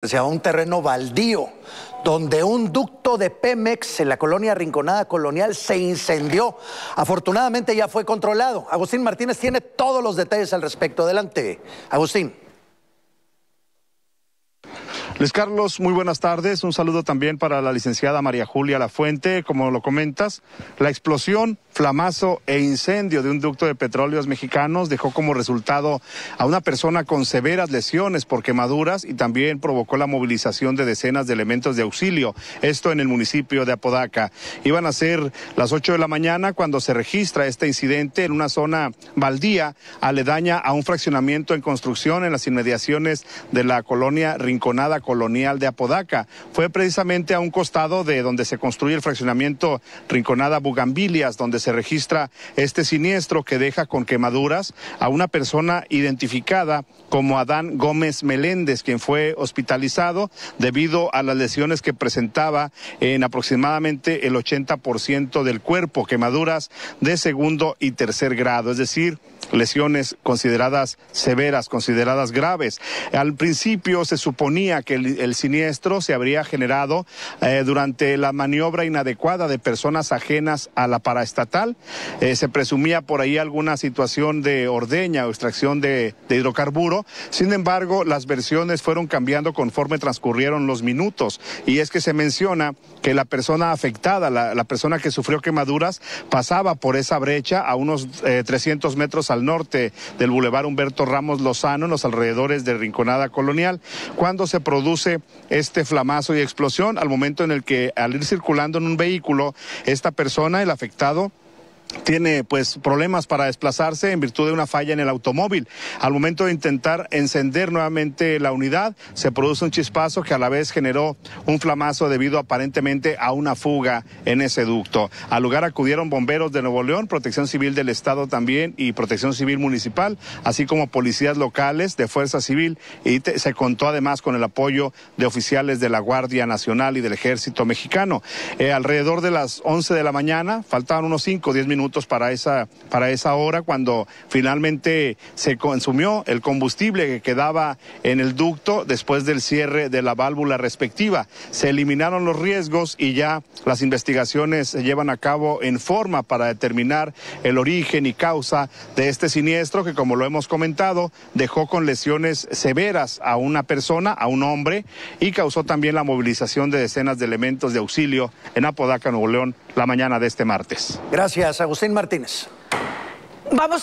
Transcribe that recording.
hacia un terreno baldío donde un ducto de Pemex en la colonia Rinconada Colonial se incendió. Afortunadamente ya fue controlado. Agustín Martínez tiene todos los detalles al respecto. Adelante, Agustín. Luis Carlos, muy buenas tardes. Un saludo también para la licenciada María Julia La Fuente Como lo comentas, la explosión flamazo e incendio de un ducto de petróleos mexicanos dejó como resultado a una persona con severas lesiones por quemaduras y también provocó la movilización de decenas de elementos de auxilio, esto en el municipio de Apodaca. Iban a ser las 8 de la mañana cuando se registra este incidente en una zona baldía aledaña a un fraccionamiento en construcción en las inmediaciones de la colonia Rinconada Colonial de Apodaca. Fue precisamente a un costado de donde se construye el fraccionamiento Rinconada Bugambilias, donde se se registra este siniestro que deja con quemaduras a una persona identificada como Adán Gómez Meléndez, quien fue hospitalizado debido a las lesiones que presentaba en aproximadamente el 80% del cuerpo, quemaduras de segundo y tercer grado, es decir, lesiones consideradas severas, consideradas graves. Al principio se suponía que el, siniestro se habría generado eh, durante la maniobra inadecuada de personas ajenas a la paraestatal eh, se presumía por ahí alguna situación de ordeña o extracción de, hidrocarburo. Sin embargo, las versiones fueron cambiando conforme transcurrieron los minutos. Y es que se menciona que la persona afectada, la, persona que sufrió quemaduras, pasaba por esa brecha a unos 300 eh, metros al norte del bulevar Humberto Ramos Lozano, en los alrededores de Rinconada Colonial, cuando se produce este flamazo y explosión, al momento en el que al ir circulando en un vehículo, esta persona, el afectado, tiene pues problemas para desplazarse en virtud de una falla en el automóvil. Al momento de intentar encender nuevamente la unidad, se produce un chispazo que a la vez generó un flamazo debido aparentemente a una fuga en ese ducto. Al lugar acudieron bomberos de Nuevo León, Protección Civil del Estado también y Protección Civil Municipal, así como policías locales de Fuerza Civil y se contó además con el apoyo de oficiales de la Guardia Nacional y del Ejército Mexicano. Eh, alrededor de las 11 de la mañana, faltaban unos 5 diez 10 minutos para esa, para esa hora cuando finalmente se consumió el combustible que quedaba en el ducto después del cierre de la válvula respectiva. Se eliminaron los riesgos y ya las investigaciones se llevan a cabo en forma para determinar el origen y causa de este siniestro que, como lo hemos comentado, dejó con lesiones severas a una persona, a un hombre, y causó también la movilización de decenas de elementos de auxilio en Apodaca, Nuevo León, la mañana de este martes. Gracias. Agustín Martínez. Vamos